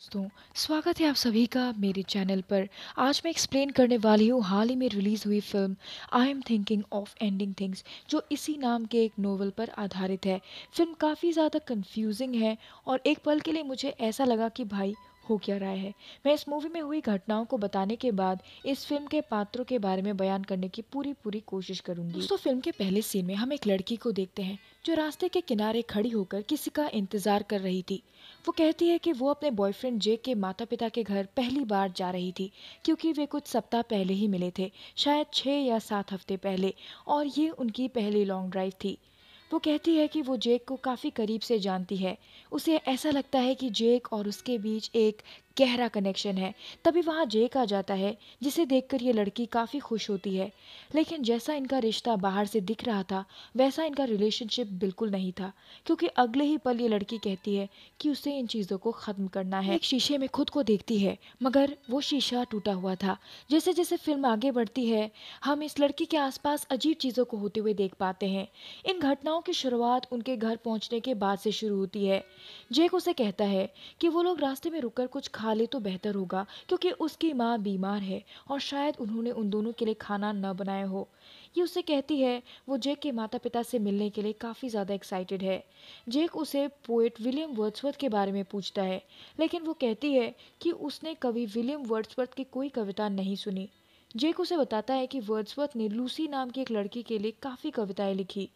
दोस्तों स्वागत है आप सभी का मेरे चैनल पर आज मैं एक्सप्लेन करने वाली हूँ हाल ही में रिलीज़ हुई film I am thinking of ending things जो इसी नाम के एक नोवेल पर आधारित है फिल्म काफ़ी ज़्यादा कंफ्यूजिंग है और एक पल के लिए मुझे ऐसा लगा कि भाई हो क्या रहा है मैं इस मूवी में हुई घटनाओं को बताने के बाद इस फिल्म के पात्रों के बारे में बयान करने की पूरी पूरी कोशिश करूंगी दोस्तों फिल्म के पहले सीन में हम एक लड़की को देखते हैं जो रास्ते के किनारे खड़ी होकर किसी का इंतजार कर रही थी वो कहती है कि वो अपने बॉयफ्रेंड जेक के माता पिता के घर पहली बार जा रही थी क्योंकि वे कुछ सप्ताह पहले ही मिले थे शायद छः या सात हफ्ते पहले और ये उनकी पहली लॉन्ग ड्राइव थी वो कहती है कि वो जेक को काफ़ी करीब से जानती है उसे ऐसा लगता है कि जेक और उसके बीच एक गहरा कनेक्शन है तभी वहाँ जेक आ जाता है जिसे देखकर ये लड़की काफ़ी खुश होती है लेकिन जैसा इनका रिश्ता बाहर से दिख रहा था वैसा इनका रिलेशनशिप बिल्कुल नहीं था क्योंकि अगले ही पल ये लड़की कहती है कि उसे इन चीज़ों को ख़त्म करना है एक शीशे में खुद को देखती है मगर वो शीशा टूटा हुआ था जैसे जैसे फिल्म आगे बढ़ती है हम इस लड़की के आसपास अजीब चीज़ों को होते हुए देख पाते हैं इन घटनाओं की शुरुआत उनके घर पहुँचने के बाद से शुरू होती है जेक उसे कहता है कि वो लोग रास्ते में रुककर कुछ खा ले तो बेहतर होगा क्योंकि उसकी माँ बीमार है और शायद उन्होंने उन दोनों के लिए खाना न बनाया हो ये उसे कहती है वो जेक के माता पिता से मिलने के लिए काफ़ी ज़्यादा एक्साइटेड है जेक उसे पोएट विलियम वर्ड्सवर्थ के बारे में पूछता है लेकिन वो कहती है कि उसने कभी विलियम वर्ड्सवर्थ की कोई कविता नहीं सुनी जेक उसे बताता है कि वर्ड्सवर्थ ने लूसी नाम की एक लड़की के लिए काफ़ी कविताएं लिखी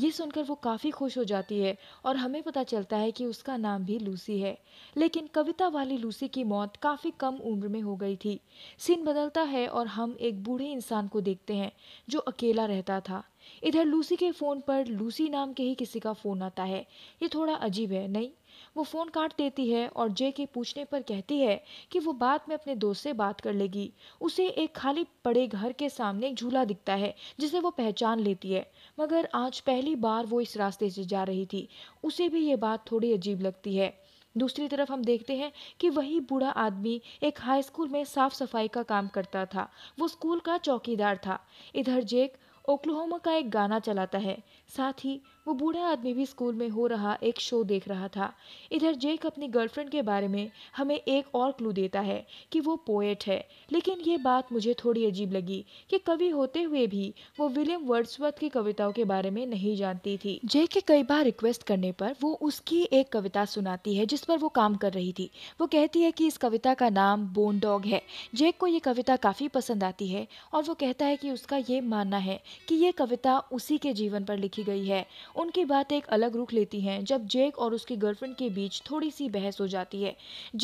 ये सुनकर वो काफ़ी खुश हो जाती है और हमें पता चलता है कि उसका नाम भी लूसी है लेकिन कविता वाली लूसी की मौत काफ़ी कम उम्र में हो गई थी सीन बदलता है और हम एक बूढ़े इंसान को देखते हैं जो अकेला रहता था इधर लूसी के फ़ोन पर लूसी नाम के ही किसी का फ़ोन आता है ये थोड़ा अजीब है नहीं वो फ़ोन काट देती है और जे के पूछने पर कहती है कि वो बाद में अपने दोस्त से बात कर लेगी उसे एक खाली पड़े घर के सामने एक झूला दिखता है जिसे वो पहचान लेती है मगर आज पहली बार वो इस रास्ते से जा रही थी उसे भी ये बात थोड़ी अजीब लगती है दूसरी तरफ हम देखते हैं कि वही बूढ़ा आदमी एक हाई स्कूल में साफ सफाई का काम करता था वो स्कूल का चौकीदार था इधर जेक ओक्लाहोमा का एक गाना चलाता है साथ ही वो बूढ़ा आदमी भी स्कूल में हो रहा एक शो देख रहा था इधर जेक अपनी गर्लफ्रेंड के बारे में हमें एक और क्लू देता है कि वो पोएट है लेकिन ये बात मुझे थोड़ी अजीब लगी कि कवि होते हुए भी वो विलियम वर्ड्सवर्थ की कविताओं के बारे में नहीं जानती थी जेक के कई बार रिक्वेस्ट करने पर वो उसकी एक कविता सुनाती है जिस पर वो काम कर रही थी वो कहती है कि इस कविता का नाम बोन डॉग है जेक को ये कविता काफ़ी पसंद आती है और वो कहता है कि उसका ये मानना है कि ये कविता उसी के जीवन पर लिखी गई है उनकी बात एक अलग रुख लेती हैं जब जेक और उसकी गर्लफ्रेंड के बीच थोड़ी सी बहस हो जाती है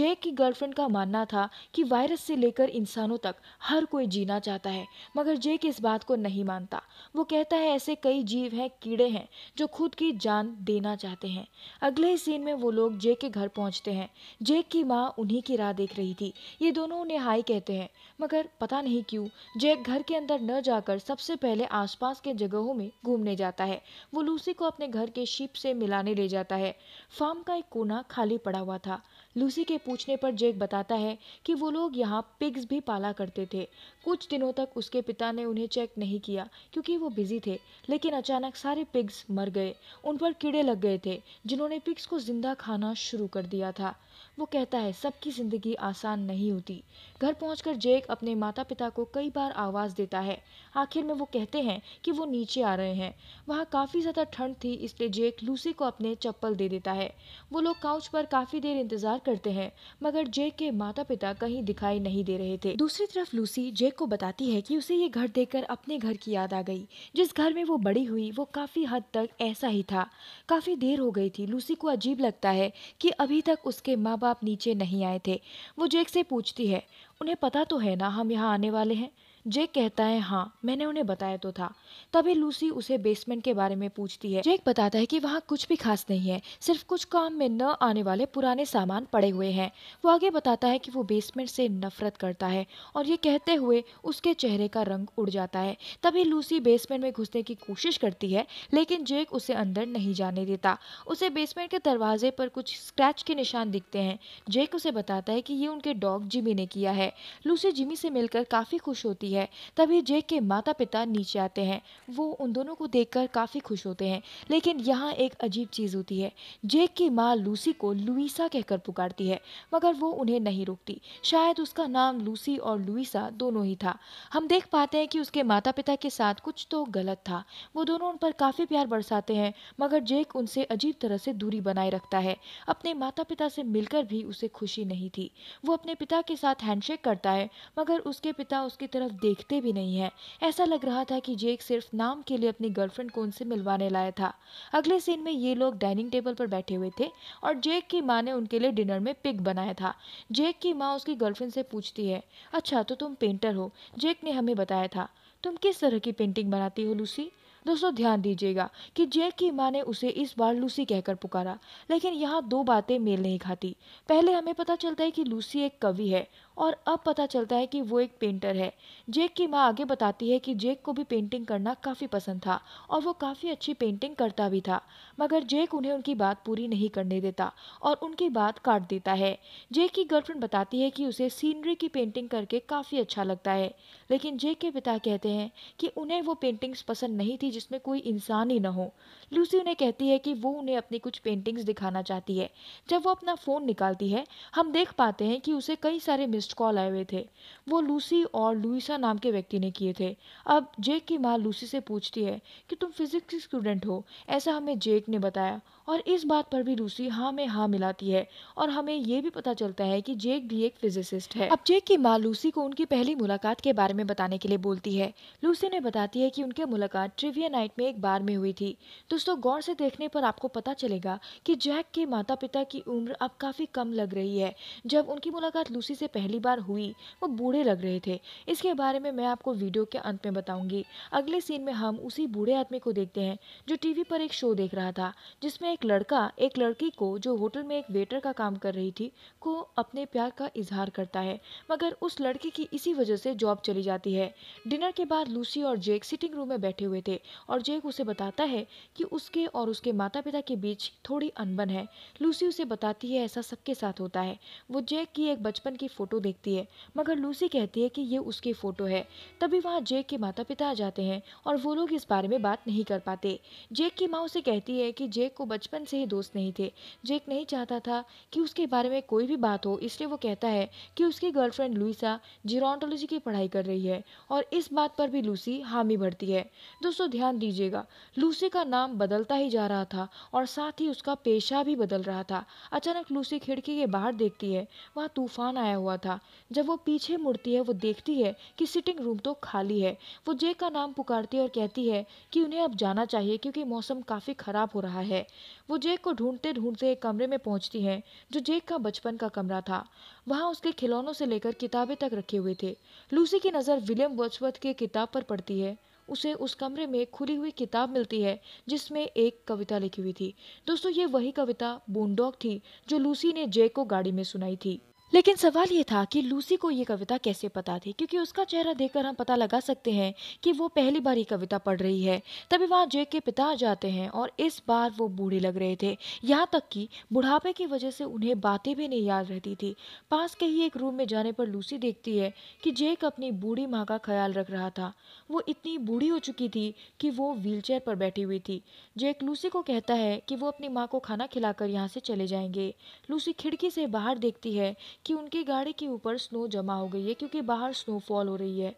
जेक की गर्लफ्रेंड का मानना था कि वायरस से लेकर इंसानों तक हर कोई जीना चाहता है मगर जेक इस बात को नहीं मानता वो कहता है ऐसे कई जीव हैं कीड़े हैं जो खुद की जान देना चाहते हैं अगले ही सीन में वो लोग जेक के घर पहुंचते हैं जेक की माँ उन्हीं की राह देख रही थी ये दोनों उन्हें हाई कहते हैं मगर पता नहीं क्यों जेक घर के अंदर न जाकर सबसे पहले आसपास के जगहों में घूमने जाता है वो लूसी को अपने घर के शिप से मिलाने ले जाता है फार्म का एक कोना खाली पड़ा हुआ था लूसी के पूछने पर जेक बताता है कि वो लोग यहाँ पिग्स भी पाला करते थे कुछ दिनों तक उसके पिता ने उन्हें चेक नहीं किया क्योंकि वो बिजी थे लेकिन अचानक सारे पिग्स मर गए उन पर कीड़े लग गए थे जिन्होंने पिग्स को जिंदा खाना शुरू कर दिया था वो कहता है सबकी ज़िंदगी आसान नहीं होती घर पहुंचकर जेक अपने माता पिता को कई बार आवाज़ देता है आखिर में वो कहते हैं कि वो नीचे आ रहे हैं वहाँ काफ़ी ज़्यादा ठंड थी इसलिए जेक लूसी को अपने चप्पल दे देता है वो लोग काउच पर काफ़ी देर इंतज़ार करते हैं मगर जेक के माता पिता कहीं दिखाई नहीं दे रहे थे दूसरी तरफ लूसी जेक को बताती है कि उसे ये घर देखकर अपने घर की याद आ गई जिस घर में वो बड़ी हुई वो काफ़ी हद तक ऐसा ही था काफ़ी देर हो गई थी लूसी को अजीब लगता है कि अभी तक उसके माँ बाप नीचे नहीं आए थे वो जेक से पूछती है उन्हें पता तो है ना हम यहाँ आने वाले हैं जेक कहता है हाँ मैंने उन्हें बताया तो था तभी लूसी उसे बेसमेंट के बारे में पूछती है जेक बताता है कि वहाँ कुछ भी खास नहीं है सिर्फ कुछ काम में न आने वाले पुराने सामान पड़े हुए हैं वो आगे बताता है कि वो बेसमेंट से नफरत करता है और ये कहते हुए उसके चेहरे का रंग उड़ जाता है तभी लूसी बेसमेंट में घुसने की कोशिश करती है लेकिन जेक उसे अंदर नहीं जाने देता उसे बेसमेंट के दरवाजे पर कुछ स्क्रैच के निशान दिखते हैं जेक उसे बताता है कि ये उनके डॉग जिमी ने किया है लूसी जिमी से मिलकर काफ़ी खुश होती है है तभी जेक के माता पिता नीचे आते हैं वो उन दोनों को देखकर काफ़ी खुश होते हैं लेकिन यहाँ एक अजीब चीज़ होती है जेक की माँ लूसी को लुइसा कहकर पुकारती है मगर वो उन्हें नहीं रोकती शायद उसका नाम लूसी और लुइसा दोनों ही था हम देख पाते हैं कि उसके माता पिता के साथ कुछ तो गलत था वो दोनों उन पर काफ़ी प्यार बरसाते हैं मगर जेक उनसे अजीब तरह से दूरी बनाए रखता है अपने माता पिता से मिलकर भी उसे खुशी नहीं थी वो अपने पिता के साथ हैंडशेक करता है मगर उसके पिता उसकी तरफ देख देखते भी नहीं हैं ऐसा लग रहा था कि जेक सिर्फ नाम के लिए अपनी गर्लफ्रेंड को उनसे मिलवाने लाया था अगले सीन में ये लोग डाइनिंग टेबल पर बैठे हुए थे और जेक की माँ ने उनके लिए डिनर में पिक बनाया था जेक की माँ उसकी गर्लफ्रेंड से पूछती है अच्छा तो तुम पेंटर हो जेक ने हमें बताया था तुम किस तरह की पेंटिंग बनाती हो लूसी दोस्तों ध्यान दीजिएगा कि जेक की माँ ने उसे इस बार लूसी कहकर पुकारा लेकिन यहाँ दो बातें मेल नहीं खाती पहले हमें पता चलता है कि लूसी एक कवि है और अब पता चलता है कि वो एक पेंटर है जेक की माँ आगे बताती है कि जेक को भी पेंटिंग करना काफ़ी पसंद था और वो काफ़ी अच्छी पेंटिंग करता भी था मगर जेक उन्हें उनकी बात पूरी नहीं करने देता और उनकी बात काट देता है जेक की गर्लफ्रेंड बताती है कि उसे सीनरी की पेंटिंग करके काफ़ी अच्छा लगता है लेकिन जेक के पिता कहते हैं कि उन्हें वो पेंटिंग्स पसंद नहीं थी थी जिसमें कोई इंसान ही ना हो लूसी उन्हें कहती है कि वो उन्हें अपनी कुछ पेंटिंग्स दिखाना चाहती है जब वो अपना फ़ोन निकालती है हम देख पाते हैं कि उसे कई सारे मिस्ड कॉल आए हुए थे वो लूसी और लुइसा नाम के व्यक्ति ने किए थे अब जेक की माँ लूसी से पूछती है कि तुम फिजिक्स की स्टूडेंट हो ऐसा हमें जेक ने बताया और इस बात पर भी लूसी हाँ में हाँ मिलाती है और हमें ये भी पता चलता है कि जेक भी एक फिजिसिस्ट है अब जेक की माँ लूसी को उनकी पहली मुलाकात के बारे में बताने के लिए बोलती है लूसी ने बताती है कि उनकी मुलाकात ट्रिविया ट्रिविया नाइट में एक बार में हुई थी दोस्तों गौर से देखने पर आपको पता चलेगा कि जैक के माता पिता की उम्र अब काफ़ी कम लग रही है जब उनकी मुलाकात लूसी से पहली बार हुई वो बूढ़े लग रहे थे इसके बारे में मैं आपको वीडियो के अंत में बताऊंगी अगले सीन में हम उसी बूढ़े आदमी को देखते हैं जो टी पर एक शो देख रहा था जिसमें एक लड़का एक लड़की को जो होटल में एक वेटर का काम कर रही थी को अपने प्यार का इजहार करता है मगर उस लड़की की इसी वजह से जॉब चली जाती है डिनर के बाद लूसी और जेक सिटिंग रूम में बैठे हुए थे और जेक उसे बताता है कि उसके और उसके माता पिता के बीच थोड़ी अनबन है लूसी उसे बताती है ऐसा सबके साथ होता है वो जेक की एक बचपन की फ़ोटो देखती है मगर लूसी कहती है कि ये उसकी फ़ोटो है तभी वहाँ जेक के माता पिता आ जाते हैं और वो लोग इस बारे में बात नहीं कर पाते जेक की माँ उसे कहती है कि जेक को बचपन से ही दोस्त नहीं थे जेक नहीं चाहता था कि उसके बारे में कोई भी बात हो इसलिए वो कहता है कि उसकी गर्लफ्रेंड लुइसा जीरोटोलॉजी की पढ़ाई कर रही है और इस बात पर भी लूसी हामी भरती है दोस्तों ध्यान दीजिएगा लूसी का नाम बदलता ही जा रहा था और साथ ही उसका पेशा भी बदल रहा था अचानक लूसी खिड़की के बाहर देखती है वहाँ तूफान आया हुआ था जब वो पीछे मुड़ती है वो देखती है कि सिटिंग रूम तो खाली है वो जे का नाम पुकारती है और कहती है कि उन्हें अब जाना चाहिए क्योंकि मौसम काफ़ी ख़राब हो रहा है वो जेक को ढूंढते ढूंढते एक कमरे में पहुंचती हैं जो जेक का बचपन का कमरा था वहां उसके खिलौनों से लेकर किताबें तक रखे हुए थे लूसी की नज़र विलियम वर्चवर्थ की किताब पर पड़ती है उसे उस कमरे में खुली हुई किताब मिलती है जिसमें एक कविता लिखी हुई थी दोस्तों ये वही कविता बूंडॉक थी जो लूसी ने जे को गाड़ी में सुनाई थी लेकिन सवाल ये था कि लूसी को ये कविता कैसे पता थी क्योंकि उसका चेहरा देखकर हम पता लगा सकते हैं कि वो पहली बार ये कविता पढ़ रही है तभी वहाँ जेक के पिता आ जाते हैं और इस बार वो बूढ़े लग रहे थे यहाँ तक कि बुढ़ापे की वजह से उन्हें बातें भी नहीं याद रहती थी पास के ही एक रूम में जाने पर लूसी देखती है कि जेक अपनी बूढ़ी माँ का ख्याल रख रहा था वो इतनी बूढ़ी हो चुकी थी कि वो व्हील पर बैठी हुई थी जेक लूसी को कहता है कि वो अपनी माँ को खाना खिलाकर यहाँ से चले जाएंगे लूसी खिड़की से बाहर देखती है कि उनकी गाड़ी के ऊपर स्नो जमा हो गई है क्योंकि बाहर स्नोफॉल हो रही है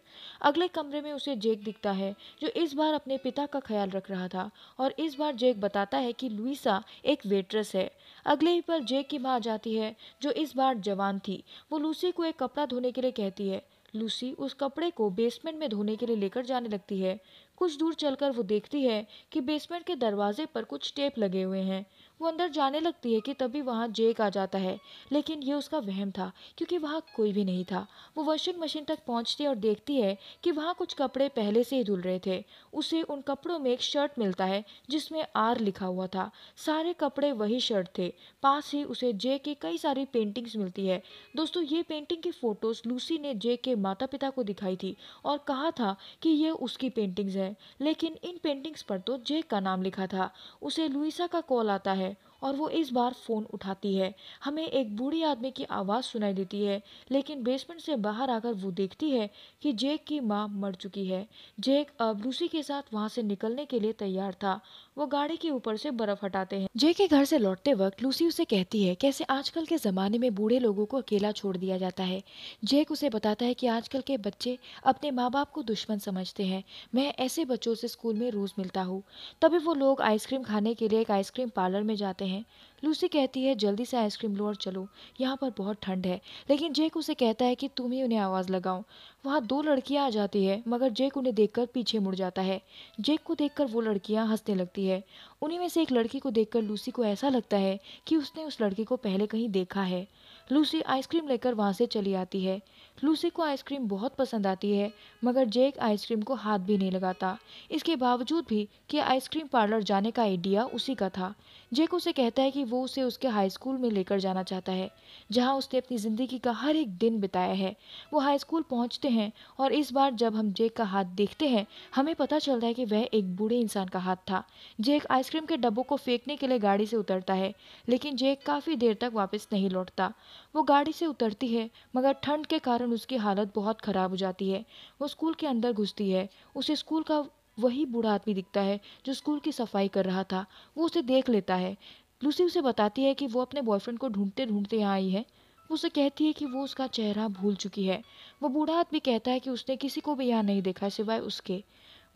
अगले कमरे में उसे जेक दिखता है जो इस बार अपने पिता का ख्याल रख रहा था और इस बार जेक बताता है कि लुइसा एक वेट्रेस है अगले ही पर जेक की माँ आ जाती है जो इस बार जवान थी वो लूसी को एक कपड़ा धोने के लिए कहती है लूसी उस कपड़े को बेसमेंट में धोने के लिए लेकर जाने लगती है कुछ दूर चलकर वो देखती है कि बेसमेंट के दरवाजे पर कुछ टेप लगे हुए हैं वो अंदर जाने लगती है कि तभी वहाँ जेक आ जाता है लेकिन ये उसका वहम था क्योंकि वहाँ कोई भी नहीं था वो वॉशिंग मशीन तक पहुँचती है और देखती है कि वहाँ कुछ कपड़े पहले से ही धुल रहे थे उसे उन कपड़ों में एक शर्ट मिलता है जिसमें आर लिखा हुआ था सारे कपड़े वही शर्ट थे पास ही उसे जे की कई सारी पेंटिंग्स मिलती है दोस्तों ये पेंटिंग की फ़ोटोज़ लूसी ने जे के माता पिता को दिखाई थी और कहा था कि ये उसकी पेंटिंग्स है लेकिन इन पेंटिंग्स पर तो जेक का नाम लिखा था उसे लुइसा का कॉल आता है और वो इस बार फ़ोन उठाती है हमें एक बूढ़ी आदमी की आवाज़ सुनाई देती है लेकिन बेसमेंट से बाहर आकर वो देखती है कि जेक की माँ मर चुकी है जेक अब लूसी के साथ वहाँ से निकलने के लिए तैयार था वो गाड़ी के ऊपर से बर्फ हटाते हैं जेक के घर से लौटते वक्त लूसी उसे कहती है कैसे आजकल के ज़माने में बूढ़े लोगों को अकेला छोड़ दिया जाता है जेक उसे बताता है कि आजकल के बच्चे अपने माँ बाप को दुश्मन समझते हैं मैं ऐसे बच्चों से स्कूल में रोज़ मिलता हूँ तभी वो लोग आइसक्रीम खाने के लिए एक आइसक्रीम पार्लर में जाते हैं हैं लूसी कहती है जल्दी से आइसक्रीम लो और चलो यहाँ पर बहुत ठंड है लेकिन जेक उसे कहता है कि तुम ही उन्हें आवाज़ लगाओ वहाँ दो लड़कियाँ आ जाती है मगर जेक उन्हें देखकर पीछे मुड़ जाता है जेक को देखकर वो लड़कियाँ हंसने लगती है उन्हीं में से एक लड़की को देखकर लूसी को ऐसा लगता है कि उसने उस लड़की को पहले कहीं देखा है लूसी आइसक्रीम लेकर वहाँ से चली आती है लूसी को आइसक्रीम बहुत पसंद आती है मगर जेक आइसक्रीम को हाथ भी नहीं लगाता इसके बावजूद भी कि आइसक्रीम पार्लर जाने का आइडिया उसी का था जेक उसे कहता है कि वो उसे उसके हाई स्कूल में लेकर जाना चाहता है जहाँ उसने अपनी ज़िंदगी का हर एक दिन बिताया है वो हाई स्कूल पहुँचते हैं और इस बार जब हम जेक का हाथ देखते हैं हमें पता चलता है कि वह एक बूढ़े इंसान का हाथ था जेक आइसक्रीम के डब्बों को फेंकने के लिए गाड़ी से उतरता है लेकिन जेक काफ़ी देर तक वापस नहीं लौटता वो गाड़ी से उतरती है मगर ठंड के कारण दौरान उसकी हालत बहुत ख़राब हो जाती है वो स्कूल के अंदर घुसती है उसे स्कूल का वही बूढ़ा आदमी दिखता है जो स्कूल की सफाई कर रहा था वो उसे देख लेता है लूसी उसे बताती है कि वो अपने बॉयफ्रेंड को ढूंढते ढूंढते यहाँ आई है वो उसे कहती है कि वो उसका चेहरा भूल चुकी है वो बूढ़ा आदमी कहता है कि उसने किसी को भी यहाँ नहीं देखा सिवाय उसके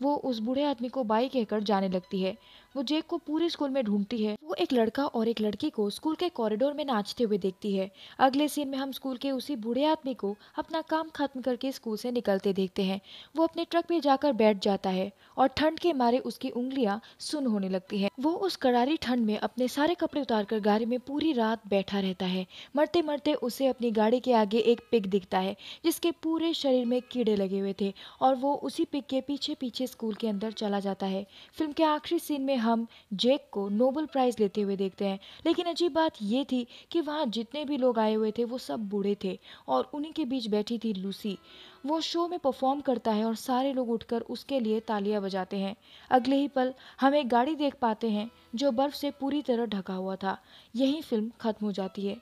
वो उस बूढ़े आदमी को बाई कहकर जाने लगती है वो जेक को पूरे स्कूल में ढूंढती है वो एक लड़का और एक लड़की को स्कूल के कॉरिडोर में नाचते हुए देखती है अगले सीन में हम स्कूल के उसी बूढ़े आदमी को अपना काम खत्म करके स्कूल से निकलते देखते हैं वो अपने ट्रक में जाकर बैठ जाता है और ठंड के मारे उसकी उंगलियां सुन होने लगती है वो उस करारी ठंड में अपने सारे कपड़े उतार कर गाड़ी में पूरी रात बैठा रहता है मरते मरते उसे अपनी गाड़ी के आगे एक पिग दिखता है जिसके पूरे शरीर में कीड़े लगे हुए थे और वो उसी पिग के पीछे पीछे स्कूल के अंदर चला जाता है फिल्म के आखिरी सीन में हम जेक को नोबल प्राइज़ लेते हुए देखते हैं लेकिन अजीब बात यह थी कि वहाँ जितने भी लोग आए हुए थे वो सब बूढ़े थे और उन्हीं के बीच बैठी थी लूसी वो शो में परफॉर्म करता है और सारे लोग उठकर उसके लिए तालियां बजाते हैं अगले ही पल हम एक गाड़ी देख पाते हैं जो बर्फ़ से पूरी तरह ढका हुआ था यही फिल्म ख़त्म हो जाती है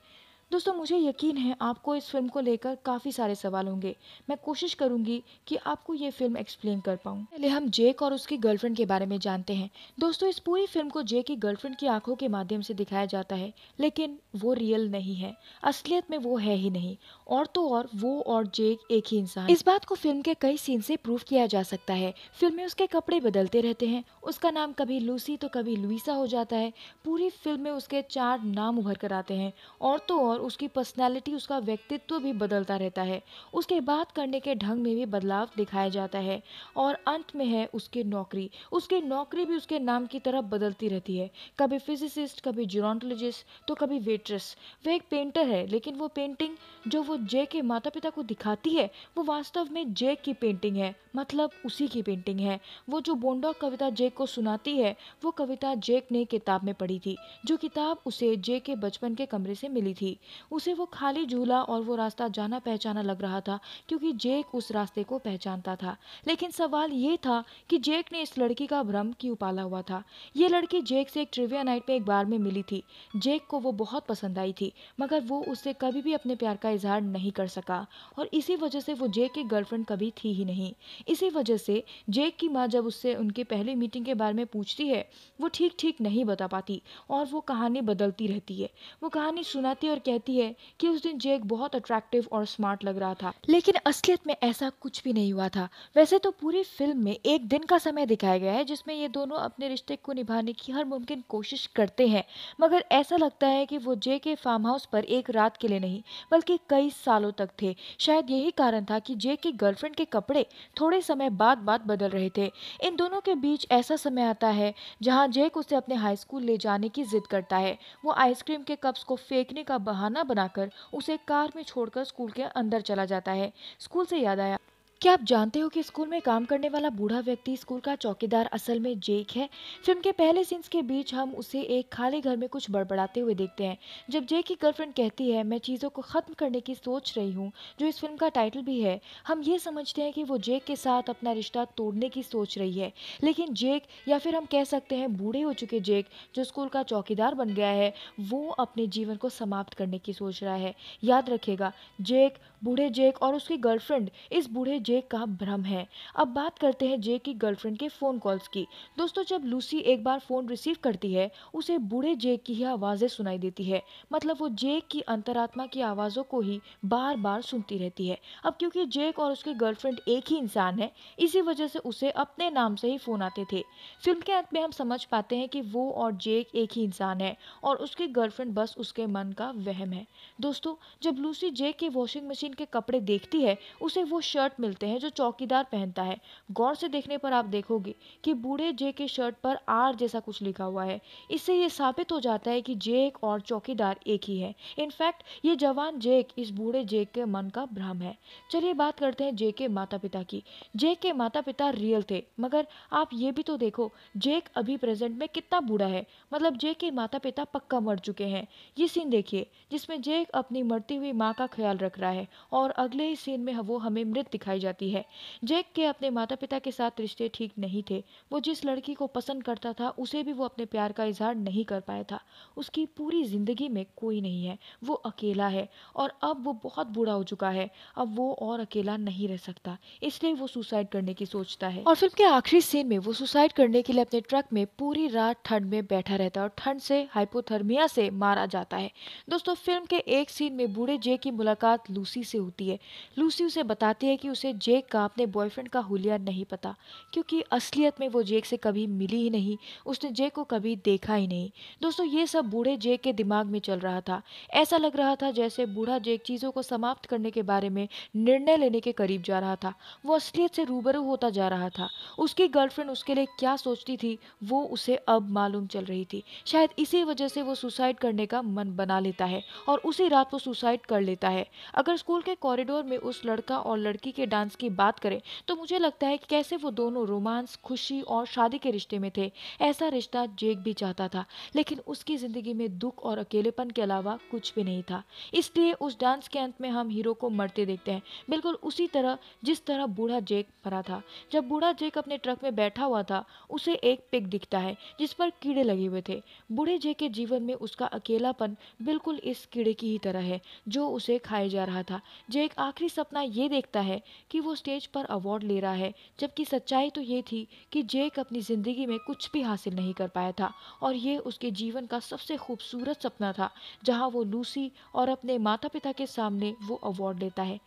दोस्तों मुझे यकीन है आपको इस फिल्म को लेकर काफ़ी सारे सवाल होंगे मैं कोशिश करूंगी कि आपको ये फिल्म एक्सप्लेन कर पाऊँ पहले हम जेक और उसकी गर्लफ्रेंड के बारे में जानते हैं दोस्तों इस पूरी फिल्म को जेक की गर्लफ्रेंड की आंखों के माध्यम से दिखाया जाता है लेकिन वो रियल नहीं है असलियत में वो है ही नहीं और तो और वो और जेक एक ही इंसान इस बात को फिल्म के कई सीन से प्रूव किया जा सकता है फिल्म में उसके कपड़े बदलते रहते हैं उसका नाम कभी लूसी तो कभी लुइसा हो जाता है पूरी फिल्म में उसके चार नाम उभर कर आते हैं और तो और और उसकी पर्सनैलिटी उसका व्यक्तित्व भी बदलता रहता है उसके बात करने के ढंग में भी बदलाव दिखाया जाता है और अंत में है उसकी नौकरी उसकी नौकरी भी उसके नाम की तरफ बदलती रहती है कभी फिजिसिस्ट कभी जूरोटोलॉजिस्ट तो कभी वेट्रेस वह एक पेंटर है लेकिन वो पेंटिंग जो वो जय के माता पिता को दिखाती है वो वास्तव में जय की पेंटिंग है मतलब उसी की पेंटिंग है वो जो बोंडॉक कविता जेक को सुनाती है वो कविता जेक ने किताब में पढ़ी थी जो किताब उसे जे के बचपन के कमरे से मिली थी उसे वो खाली झूला और वो रास्ता जाना पहचाना लग रहा था क्योंकि जेक उस रास्ते को पहचानता था लेकिन सवाल ये था कि जेक ने इस लड़की का भ्रम क्यों पाला हुआ था ये लड़की जेक से एक ट्रिविया नाइट में एक बार में मिली थी जेक को वो बहुत पसंद आई थी मगर वो उससे कभी भी अपने प्यार का इजहार नहीं कर सका और इसी वजह से वो जेक की गर्लफ्रेंड कभी थी ही नहीं इसी वजह से जेक की माँ जब उससे उनके पहले मीटिंग के बारे में पूछती है वो ठीक ठीक नहीं बता पाती और वो कहानी बदलती रहती है वो कहानी सुनाती और कह कहती है कि उस दिन जेक बहुत अट्रैक्टिव और स्मार्ट लग रहा था लेकिन असलियत में ऐसा कुछ भी नहीं हुआ था वैसे तो पूरी फिल्म में एक दिन का समय दिखाया गया है जिसमें ये दोनों अपने रिश्ते को निभाने की हर मुमकिन कोशिश करते हैं मगर ऐसा लगता है कि वो जे के फार्म हाउस पर एक रात के लिए नहीं बल्कि कई सालों तक थे शायद यही कारण था कि जे की गर्लफ्रेंड के कपड़े थोड़े समय बाद बाद बदल रहे थे इन दोनों के बीच ऐसा समय आता है जहाँ जेक उसे अपने हाई स्कूल ले जाने की जिद करता है वो आइसक्रीम के कप्स को फेंकने का बहाना बहाना बनाकर उसे कार में छोड़कर स्कूल के अंदर चला जाता है स्कूल से याद आया क्या आप जानते हो कि स्कूल में काम करने वाला बूढ़ा व्यक्ति स्कूल का चौकीदार असल में जेक है फिल्म के पहले सीन्स के बीच हम उसे एक खाली घर में कुछ बड़बड़ाते हुए देखते हैं जब जेक की गर्लफ्रेंड कहती है मैं चीज़ों को ख़त्म करने की सोच रही हूँ जो इस फिल्म का टाइटल भी है हम ये समझते हैं कि वो जेक के साथ अपना रिश्ता तोड़ने की सोच रही है लेकिन जेक या फिर हम कह सकते हैं बूढ़े हो चुके जेक जो स्कूल का चौकीदार बन गया है वो अपने जीवन को समाप्त करने की सोच रहा है याद रखेगा जेक बूढ़े जेक और उसकी गर्लफ्रेंड इस बूढ़े जेक जे का भ्रम है अब बात करते हैं जे की गर्लफ्रेंड के फ़ोन कॉल्स की दोस्तों जब लूसी एक बार फ़ोन रिसीव करती है उसे बूढ़े जे की ही आवाज़ें सुनाई देती है मतलब वो जे की अंतरात्मा की आवाज़ों को ही बार बार सुनती रहती है अब क्योंकि जेक और उसके गर्लफ्रेंड एक ही इंसान है इसी वजह से उसे अपने नाम से ही फ़ोन आते थे फिल्म के अंत में हम समझ पाते हैं कि वो और जेक एक ही इंसान है और उसकी गर्लफ्रेंड बस उसके मन का वहम है दोस्तों जब लूसी जेक के वॉशिंग मशीन के कपड़े देखती है उसे वो शर्ट मिल मिलते हैं जो चौकीदार पहनता है गौर से देखने पर आप देखोगे कि बूढ़े जे के शर्ट पर आर जैसा कुछ लिखा हुआ है इससे ये साबित हो जाता है कि जेक और चौकीदार एक ही है इनफैक्ट ये जवान जेक इस बूढ़े जेक के मन का भ्रम है चलिए बात करते हैं जेक के माता पिता की जेक के माता पिता रियल थे मगर आप ये भी तो देखो जेक अभी प्रेजेंट में कितना बूढ़ा है मतलब जेक के माता पिता पक्का मर चुके हैं ये सीन देखिए जिसमें जेक अपनी मरती हुई माँ का ख्याल रख रहा है और अगले ही सीन में वो हमें मृत दिखाई जाती है जैक के अपने माता पिता के साथ रिश्ते ठीक नहीं थे वो जिस लड़की को पसंद करता था उसे भी वो अपने प्यार का इजहार नहीं कर पाया था उसकी पूरी ज़िंदगी में कोई नहीं है वो अकेला है और अब वो बहुत बूढ़ा हो चुका है अब वो और अकेला नहीं रह सकता इसलिए वो सुसाइड करने की सोचता है और फिल्म के आखिरी सीन में वो सुसाइड करने के लिए अपने ट्रक में पूरी रात ठंड में बैठा रहता है और ठंड से हाइपोथर्मिया से मारा जाता है दोस्तों फिल्म के एक सीन में बूढ़े जे की मुलाकात लूसी से होती है लूसी उसे बताती है कि उसे जेक का अपने बॉयफ्रेंड का हुलिया नहीं पता क्योंकि असलियत में वो जेक से कभी मिली ही नहीं उसने जेक को कभी देखा ही नहीं दोस्तों ये सब बूढ़े जेक के दिमाग में चल रहा था ऐसा लग रहा था जैसे बूढ़ा जेक चीज़ों को समाप्त करने के बारे में निर्णय लेने के करीब जा रहा था वो असलियत से रूबरू होता जा रहा था उसकी गर्लफ्रेंड उसके लिए क्या सोचती थी वो उसे अब मालूम चल रही थी शायद इसी वजह से वो सुसाइड करने का मन बना लेता है और उसी रात वो सुसाइड कर लेता है अगर स्कूल के कॉरिडोर में उस लड़का और लड़की के डांस रोमांस की बात करें तो मुझे लगता है कि कैसे वो दोनों रोमांस खुशी और शादी के रिश्ते में थे ऐसा रिश्ता जेक भी चाहता था लेकिन उसकी ज़िंदगी में दुख और अकेलेपन के अलावा कुछ भी नहीं था इसलिए उस डांस के अंत में हम हीरो को मरते देखते हैं बिल्कुल उसी तरह जिस तरह बूढ़ा जेक मरा था जब बूढ़ा जेक अपने ट्रक में बैठा हुआ था उसे एक पिक दिखता है जिस पर कीड़े लगे हुए थे बूढ़े जेक के जीवन में उसका अकेलापन बिल्कुल इस कीड़े की ही तरह है जो उसे खाए जा रहा था जेक आखिरी सपना ये देखता है कि कि वो स्टेज पर अवार्ड ले रहा है जबकि सच्चाई तो ये थी कि जेक अपनी ज़िंदगी में कुछ भी हासिल नहीं कर पाया था और ये उसके जीवन का सबसे खूबसूरत सपना था जहाँ वो लूसी और अपने माता पिता के सामने वो अवार्ड लेता है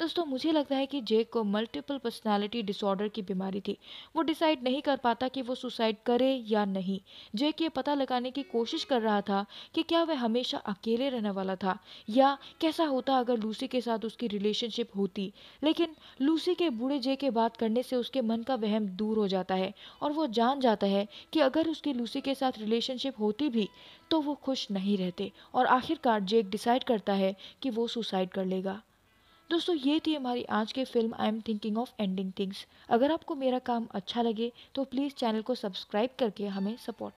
दोस्तों मुझे लगता है कि जेक को मल्टीपल पर्सनालिटी डिसऑर्डर की बीमारी थी वो डिसाइड नहीं कर पाता कि वो सुसाइड करे या नहीं जेक ये पता लगाने की कोशिश कर रहा था कि क्या वह हमेशा अकेले रहने वाला था या कैसा होता अगर लूसी के साथ उसकी रिलेशनशिप होती लेकिन लूसी के बूढ़े जे के बात करने से उसके मन का वहम दूर हो जाता है और वो जान जाता है कि अगर उसकी लूसी के साथ रिलेशनशिप होती भी तो वो खुश नहीं रहते और आखिरकार जेक डिसाइड करता है कि वो सुसाइड कर लेगा दोस्तों ये थी हमारी आज की film I am thinking of ending things अगर आपको मेरा काम अच्छा लगे तो प्लीज़ चैनल को सब्सक्राइब करके हमें सपोर्ट